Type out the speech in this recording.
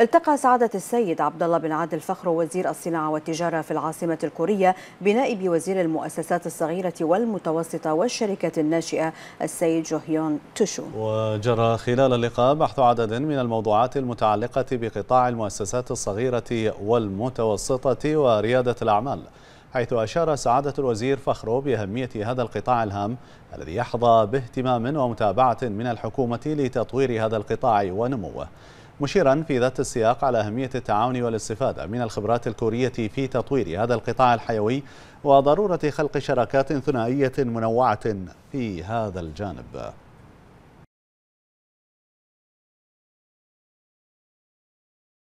التقى سعادة السيد عبد الله بن عادل فخر وزير الصناعة والتجارة في العاصمة الكورية بنائب وزير المؤسسات الصغيرة والمتوسطة والشركات الناشئة السيد جوهيون تشو وجرى خلال اللقاء بحث عدد من الموضوعات المتعلقة بقطاع المؤسسات الصغيرة والمتوسطة وريادة الأعمال حيث أشار سعادة الوزير فخرو بأهمية هذا القطاع الهام الذي يحظى باهتمام ومتابعة من الحكومة لتطوير هذا القطاع ونموه مشيرا في ذات السياق على أهمية التعاون والاستفادة من الخبرات الكورية في تطوير هذا القطاع الحيوي وضرورة خلق شراكات ثنائية منوعة في هذا الجانب